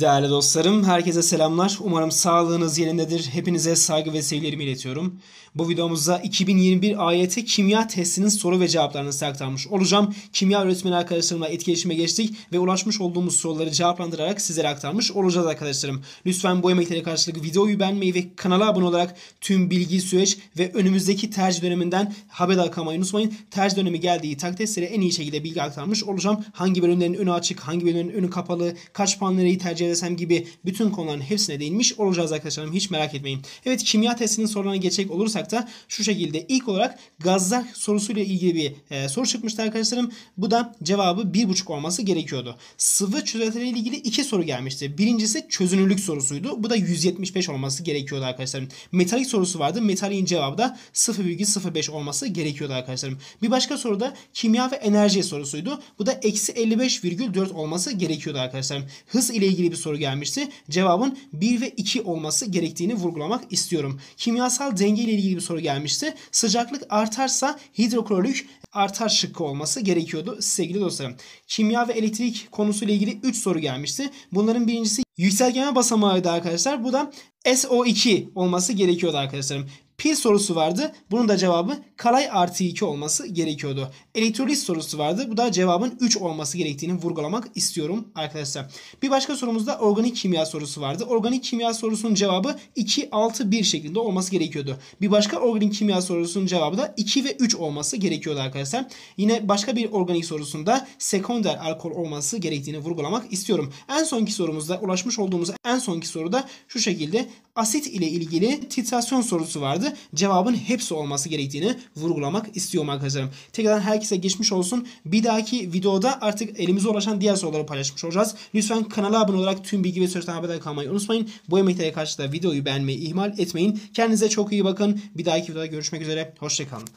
Değerli dostlarım, herkese selamlar. Umarım sağlığınız yerindedir. Hepinize saygı ve sevgilerimi iletiyorum. Bu videomuzda 2021 AYT kimya testinin soru ve cevaplarını size aktarmış olacağım. Kimya öğretmeni arkadaşlarımla etkileşime geçtik ve ulaşmış olduğumuz soruları cevaplandırarak sizlere aktarmış olacağız arkadaşlarım. Lütfen bu emeklere karşılık videoyu beğenmeyi ve kanala abone olarak tüm bilgi, süreç ve önümüzdeki tercih döneminden haberdar kalmayı unutmayın. Tercih dönemi geldiği takdirde size en iyi şekilde bilgi aktarmış olacağım. Hangi bölümlerin önü açık, hangi bölümlerin önü kapalı, kaç puan tercih CRSM gibi bütün konuların hepsine değinmiş olacağız arkadaşlarım. Hiç merak etmeyin. Evet kimya testinin sorularına geçecek olursak da şu şekilde ilk olarak gazlar sorusuyla ilgili bir e, soru çıkmıştı arkadaşlarım. Bu da cevabı 1.5 olması gerekiyordu. Sıvı çözeltileriyle ilgili iki soru gelmişti. Birincisi çözünürlük sorusuydu. Bu da 175 olması gerekiyordu arkadaşlarım. Metalik sorusu vardı. Metalin cevabı da 0.05 olması gerekiyordu arkadaşlarım. Bir başka soru da kimya ve enerji sorusuydu. Bu da eksi 55,4 olması gerekiyordu arkadaşlarım. Hız ile ilgili bir soru gelmişti. Cevabın 1 ve 2 olması gerektiğini vurgulamak istiyorum. Kimyasal denge ile ilgili bir soru gelmişti. Sıcaklık artarsa hidroklorik artar şıkkı olması gerekiyordu sevgili dostlarım. Kimya ve elektrik konusuyla ilgili 3 soru gelmişti. Bunların birincisi yükselgenme basamağıydı arkadaşlar. Bu da SO2 olması gerekiyordu arkadaşlarım. Pil sorusu vardı. Bunun da cevabı kalay artı 2 olması gerekiyordu. Elektrolit sorusu vardı. Bu da cevabın 3 olması gerektiğini vurgulamak istiyorum arkadaşlar. Bir başka sorumuzda organik kimya sorusu vardı. Organik kimya sorusunun cevabı 2, 6, 1 şeklinde olması gerekiyordu. Bir başka organik kimya sorusunun cevabı da 2 ve 3 olması gerekiyordu arkadaşlar. Yine başka bir organik sorusunda sekonder alkol olması gerektiğini vurgulamak istiyorum. En sonki sorumuzda ulaşmış olduğumuz en sonki soruda şu şekilde asit ile ilgili titrasyon sorusu vardı. Cevabın hepsi olması gerektiğini vurgulamak istiyorum arkadaşlarım. Tekrardan herkese geçmiş olsun. Bir dahaki videoda artık elimize ulaşan diğer soruları paylaşmış olacağız. Lütfen kanala abone olarak tüm bilgi ve sözden haberdar kalmayı unutmayın. Bu emeklere karşı da videoyu beğenmeyi ihmal etmeyin. Kendinize çok iyi bakın. Bir dahaki videoda görüşmek üzere. Hoşçakalın.